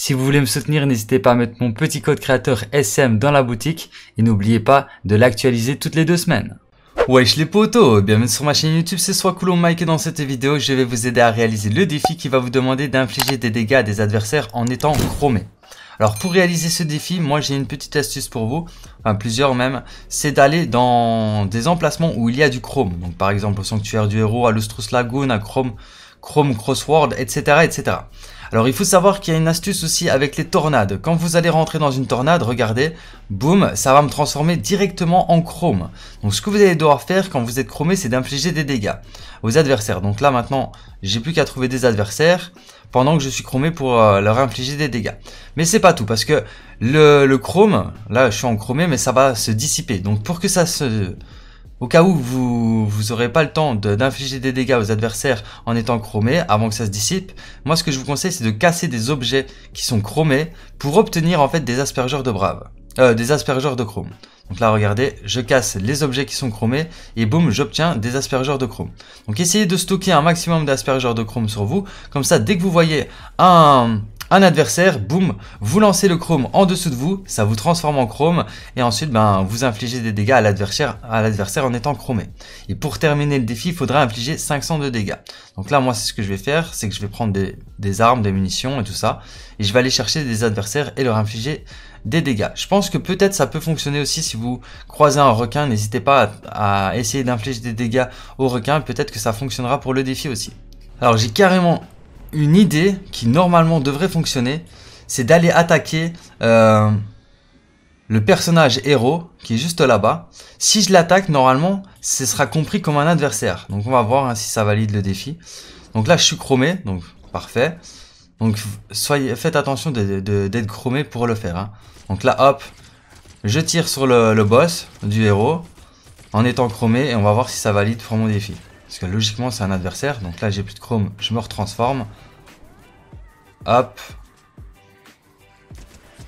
Si vous voulez me soutenir, n'hésitez pas à mettre mon petit code créateur SM dans la boutique et n'oubliez pas de l'actualiser toutes les deux semaines. Wesh les potos, bienvenue sur ma chaîne YouTube, c'est soit Coulomb Mike et dans cette vidéo, je vais vous aider à réaliser le défi qui va vous demander d'infliger des dégâts à des adversaires en étant chromé. Alors pour réaliser ce défi, moi j'ai une petite astuce pour vous, enfin plusieurs même, c'est d'aller dans des emplacements où il y a du chrome. Donc par exemple au sanctuaire du héros, à l'Ostrous Lagoon, à Chrome, Chrome Crossword, etc. etc. Alors il faut savoir qu'il y a une astuce aussi avec les tornades. Quand vous allez rentrer dans une tornade, regardez, boum, ça va me transformer directement en chrome. Donc ce que vous allez devoir faire quand vous êtes chromé, c'est d'infliger des dégâts aux adversaires. Donc là maintenant, j'ai plus qu'à trouver des adversaires pendant que je suis chromé pour euh, leur infliger des dégâts. Mais c'est pas tout, parce que le, le chrome, là je suis en chromé, mais ça va se dissiper. Donc pour que ça se au cas où vous n'aurez pas le temps d'infliger des dégâts aux adversaires en étant chromé avant que ça se dissipe, moi ce que je vous conseille c'est de casser des objets qui sont chromés pour obtenir en fait des aspergeurs de brave, euh, des aspergeurs de chrome. Donc là regardez, je casse les objets qui sont chromés et boum j'obtiens des aspergeurs de chrome. Donc essayez de stocker un maximum d'aspergeurs de chrome sur vous, comme ça dès que vous voyez un, un adversaire, boum, vous lancez le chrome en dessous de vous, ça vous transforme en chrome, et ensuite ben, vous infligez des dégâts à l'adversaire en étant chromé. Et pour terminer le défi, il faudra infliger 500 de dégâts. Donc là, moi, c'est ce que je vais faire, c'est que je vais prendre des, armes, des munitions et tout ça, et je vais aller chercher des adversaires et leur infliger des dégâts. Je pense que peut-être ça peut fonctionner aussi si vous croisez un requin, n'hésitez pas à, à essayer d'infliger des dégâts au requin, peut-être que ça fonctionnera pour le défi aussi. Alors j'ai carrément une idée qui normalement devrait fonctionner, c'est d'aller attaquer euh, le personnage héros qui est juste là-bas. Si je l'attaque, normalement, ce sera compris comme un adversaire. Donc on va voir hein, si ça valide le défi. Donc là, je suis chromé, donc parfait. Donc soyez, faites attention d'être chromé pour le faire. Hein. Donc là, hop, je tire sur le boss du héros en étant chromé et on va voir si ça valide pour mon défi. Parce que logiquement, c'est un adversaire. Donc là, j'ai plus de chrome. Je me retransforme. Hop.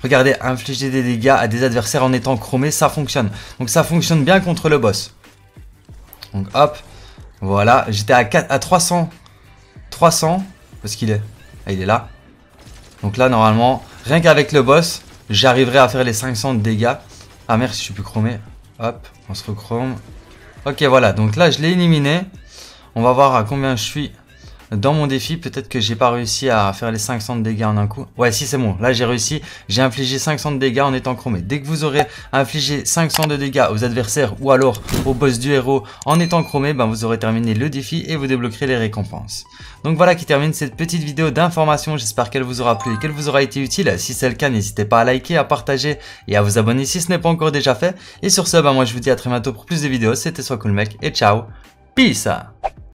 Regardez, infliger des dégâts à des adversaires en étant chromé, ça fonctionne. Donc ça fonctionne bien contre le boss. Donc hop. Voilà, j'étais à, à 300. 300. Parce qu'il est. Ah, il est là. Donc là, normalement, rien qu'avec le boss, j'arriverai à faire les 500 de dégâts. Ah merde, je suis plus chromé. Hop, on se rechrome. Ok, voilà. Donc là, je l'ai éliminé. On va voir à combien je suis dans mon défi. Peut-être que j'ai pas réussi à faire les 500 de dégâts en un coup. Ouais, si c'est bon. Là, j'ai réussi. J'ai infligé 500 de dégâts en étant chromé. Dès que vous aurez infligé 500 de dégâts aux adversaires ou alors au boss du héros en étant chromé, ben, vous aurez terminé le défi et vous débloquerez les récompenses. Donc voilà qui termine cette petite vidéo d'information. J'espère qu'elle vous aura plu et qu'elle vous aura été utile. Si c'est le cas, n'hésitez pas à liker, à partager et à vous abonner si ce n'est pas encore déjà fait. Et sur ce, ben, moi, je vous dis à très bientôt pour plus de vidéos. C'était Soit et ciao. Peace